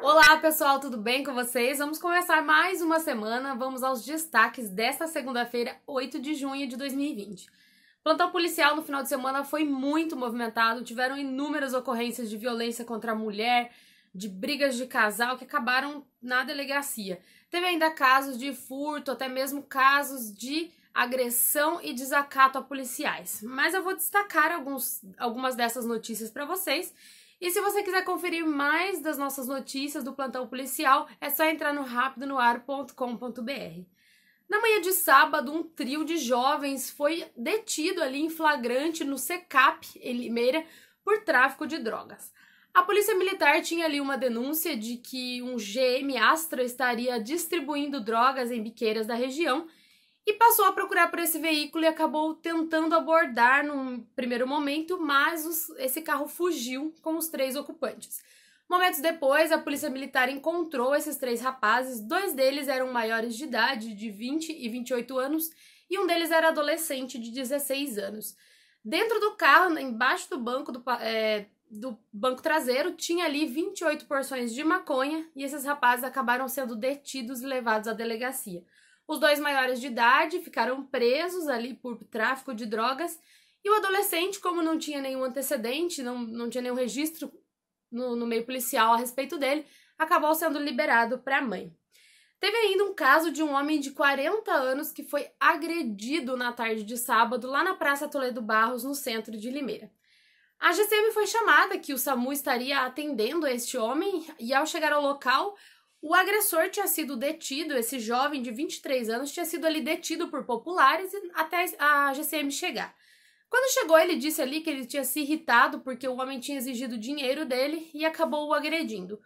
Olá pessoal, tudo bem com vocês? Vamos começar mais uma semana, vamos aos destaques desta segunda-feira, 8 de junho de 2020. Plantão policial no final de semana foi muito movimentado, tiveram inúmeras ocorrências de violência contra a mulher, de brigas de casal que acabaram na delegacia. Teve ainda casos de furto, até mesmo casos de agressão e desacato a policiais. Mas eu vou destacar alguns, algumas dessas notícias para vocês e se você quiser conferir mais das nossas notícias do plantão policial, é só entrar no rapidonoar.com.br. Na manhã de sábado, um trio de jovens foi detido ali em flagrante no SECAP, em Limeira, por tráfico de drogas. A polícia militar tinha ali uma denúncia de que um GM Astra estaria distribuindo drogas em biqueiras da região e passou a procurar por esse veículo e acabou tentando abordar num primeiro momento, mas os, esse carro fugiu com os três ocupantes. Momentos depois, a polícia militar encontrou esses três rapazes, dois deles eram maiores de idade, de 20 e 28 anos, e um deles era adolescente, de 16 anos. Dentro do carro, né, embaixo do banco do, é, do banco traseiro, tinha ali 28 porções de maconha e esses rapazes acabaram sendo detidos e levados à delegacia. Os dois maiores de idade ficaram presos ali por tráfico de drogas e o adolescente, como não tinha nenhum antecedente, não, não tinha nenhum registro no, no meio policial a respeito dele, acabou sendo liberado para a mãe. Teve ainda um caso de um homem de 40 anos que foi agredido na tarde de sábado lá na Praça Toledo Barros, no centro de Limeira. A GCM foi chamada que o SAMU estaria atendendo este homem e ao chegar ao local, o agressor tinha sido detido, esse jovem de 23 anos tinha sido ali detido por populares até a GCM chegar. Quando chegou, ele disse ali que ele tinha se irritado porque o homem tinha exigido dinheiro dele e acabou o agredindo.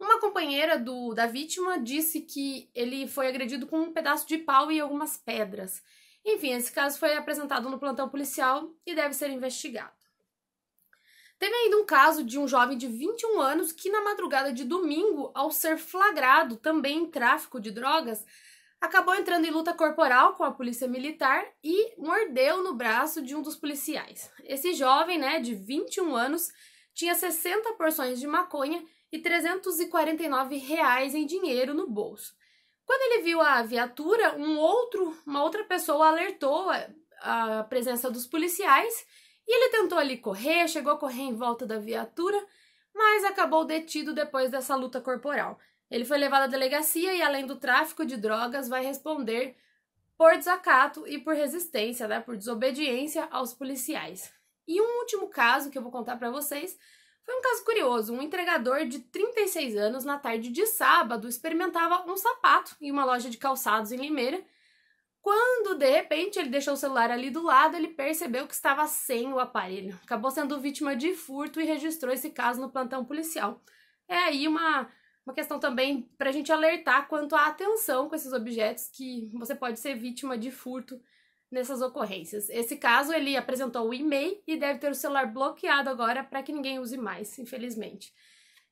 Uma companheira do, da vítima disse que ele foi agredido com um pedaço de pau e algumas pedras. Enfim, esse caso foi apresentado no plantão policial e deve ser investigado. Teve ainda um caso de um jovem de 21 anos que, na madrugada de domingo, ao ser flagrado também em tráfico de drogas, acabou entrando em luta corporal com a polícia militar e mordeu no braço de um dos policiais. Esse jovem, né, de 21 anos, tinha 60 porções de maconha e 349 reais em dinheiro no bolso. Quando ele viu a viatura, um outro, uma outra pessoa alertou a, a presença dos policiais e ele tentou ali correr, chegou a correr em volta da viatura, mas acabou detido depois dessa luta corporal. Ele foi levado à delegacia e, além do tráfico de drogas, vai responder por desacato e por resistência, né, por desobediência aos policiais. E um último caso que eu vou contar para vocês foi um caso curioso. Um entregador de 36 anos, na tarde de sábado, experimentava um sapato em uma loja de calçados em Limeira quando de repente ele deixou o celular ali do lado, ele percebeu que estava sem o aparelho. Acabou sendo vítima de furto e registrou esse caso no plantão policial. É aí uma, uma questão também para a gente alertar quanto à atenção com esses objetos que você pode ser vítima de furto nessas ocorrências. Esse caso ele apresentou o e-mail e deve ter o celular bloqueado agora para que ninguém use mais, infelizmente.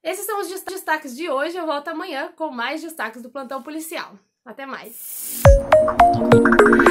Esses são os destaques de hoje. Eu volto amanhã com mais destaques do plantão policial. Até mais! Tá